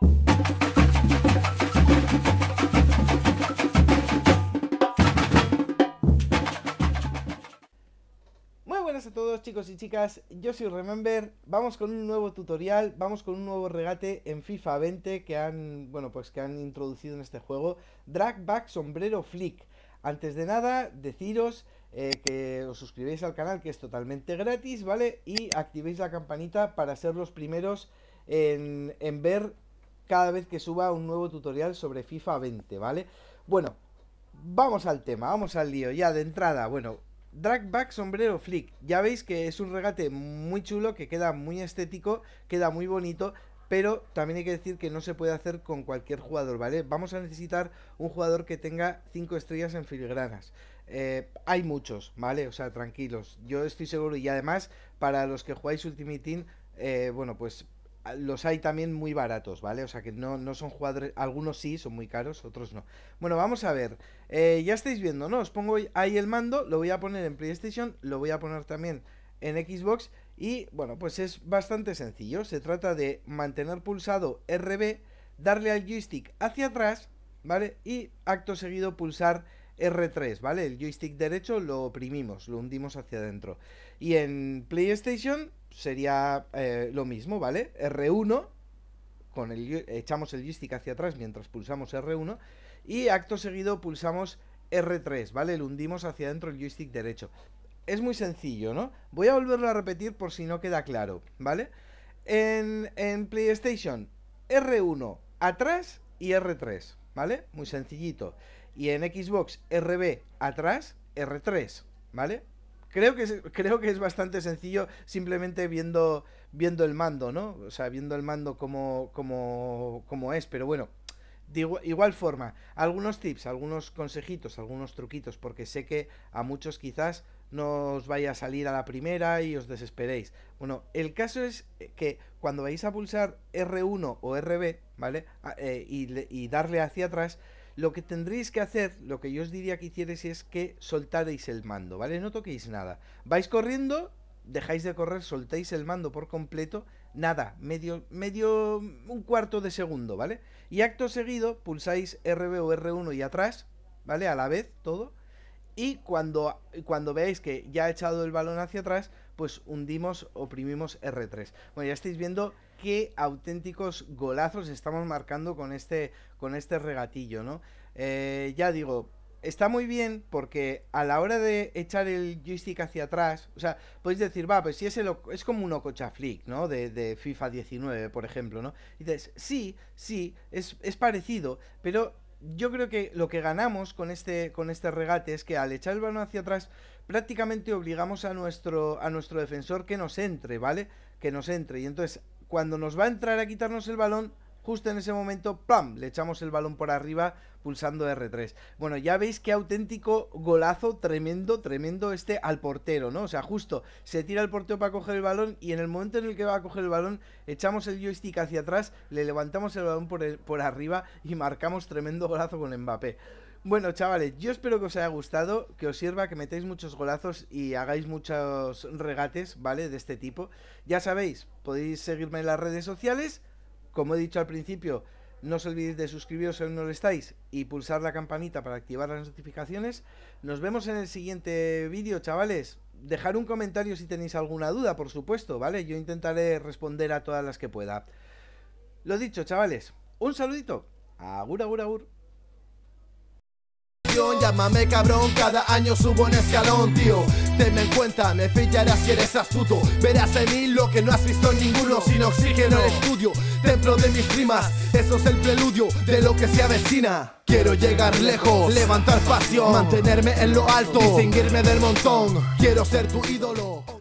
Muy buenas a todos chicos y chicas, yo soy Remember, vamos con un nuevo tutorial, vamos con un nuevo regate en FIFA 20 que han, bueno, pues que han introducido en este juego, Drag Back Sombrero Flick. Antes de nada, deciros eh, que os suscribáis al canal que es totalmente gratis, ¿vale? Y activéis la campanita para ser los primeros en, en ver cada vez que suba un nuevo tutorial sobre FIFA 20, ¿vale? Bueno, vamos al tema, vamos al lío, ya de entrada, bueno, Drag Back Sombrero Flick, ya veis que es un regate muy chulo, que queda muy estético, queda muy bonito, pero también hay que decir que no se puede hacer con cualquier jugador, ¿vale? Vamos a necesitar un jugador que tenga 5 estrellas en filigranas. Eh, hay muchos, ¿vale? O sea, tranquilos, yo estoy seguro, y además, para los que jugáis Ultimate Team, eh, bueno, pues los hay también muy baratos, ¿vale? O sea que no, son jugadores, algunos sí, son muy caros, otros no. Bueno, vamos a ver, eh, ya estáis viendo, ¿no? Os pongo ahí el mando, lo voy a poner en PlayStation, lo voy a poner también en Xbox y bueno, pues es bastante sencillo, se trata de mantener pulsado RB, darle al joystick hacia atrás, ¿vale? Y acto seguido pulsar R3, ¿vale? El joystick derecho lo oprimimos, lo hundimos hacia adentro. Y en PlayStation sería eh, lo mismo, ¿vale? R1, con echamos el joystick hacia atrás mientras pulsamos R1 y acto seguido pulsamos R3, ¿vale? Lo hundimos hacia adentro el joystick derecho. Es muy sencillo, ¿no? Voy a volverlo a repetir por si no queda claro, ¿vale? en PlayStation, R1 atrás y R3, ¿vale? Muy sencillito y en Xbox RB atrás R3, ¿vale? Creo que es, creo que es bastante sencillo simplemente viendo, viendo el mando, ¿no? O sea, viendo el mando como, como, es, pero bueno, de igual, forma, algunos tips, algunos consejitos, algunos truquitos, porque sé que a muchos quizás no os vaya a salir a la primera y os desesperéis. Bueno, el caso es que cuando vais a pulsar R1 o RB, ¿vale? Ah, eh, y darle hacia atrás, lo que tendréis que hacer, lo que yo os diría que hicierais es que soltaréis el mando, ¿vale? No toquéis nada. Vais corriendo, dejáis de correr, soltáis el mando por completo, nada, medio, medio, un cuarto de segundo, ¿vale? Y acto seguido pulsáis RB o R1 y atrás, ¿vale? A la vez, todo. Y cuando, cuando veáis que ya ha echado el balón hacia atrás, pues hundimos, oprimimos R3. Bueno, ya estáis viendo qué auténticos golazos estamos marcando con este, con este regatillo, ¿no? Eh, ya digo, está muy bien porque a la hora de echar el joystick hacia atrás, o sea, podéis decir, va, pues si es, el, es como un Ococha Flick, ¿no? De, FIFA 19, por ejemplo, ¿no? Y dices, sí, sí, es, parecido, pero yo creo que lo que ganamos con este, con este regate es que al echar el balón hacia atrás prácticamente obligamos a nuestro, a nuestro defensor que nos entre, ¿vale? Que nos entre. Y entonces cuando nos va a entrar a quitarnos el balón, justo en ese momento, ¡pam!, le echamos el balón por arriba pulsando R3. Bueno, ya veis qué auténtico golazo, tremendo, tremendo este al portero, ¿no? O sea, justo se tira el portero para coger el balón y en el momento en el que va a coger el balón, echamos el joystick hacia atrás, le levantamos el balón por, por arriba y marcamos tremendo golazo con Mbappé. Bueno, chavales, yo espero que os haya gustado, que os sirva, que metáis muchos golazos y hagáis muchos regates, ¿vale? De este tipo. Ya sabéis, podéis seguirme en las redes sociales. Como he dicho al principio, no os olvidéis de suscribiros si aún no lo estáis y pulsar la campanita para activar las notificaciones. Nos vemos en el siguiente vídeo, chavales. Dejar un comentario si tenéis alguna duda, por supuesto, ¿vale? Yo intentaré responder a todas las que pueda. Lo dicho, chavales, un saludito. Agur, agur, agur llámame cabrón, cada año subo un escalón, tío. Tenme en cuenta, me pillarás si eres astuto. Verás en mí lo que no has visto en ninguno, sin oxígeno el estudio, templo de mis primas. Eso es el preludio de lo que se avecina. Quiero llegar lejos, levantar pasión, mantenerme en lo alto, distinguirme del montón. Quiero ser tu ídolo.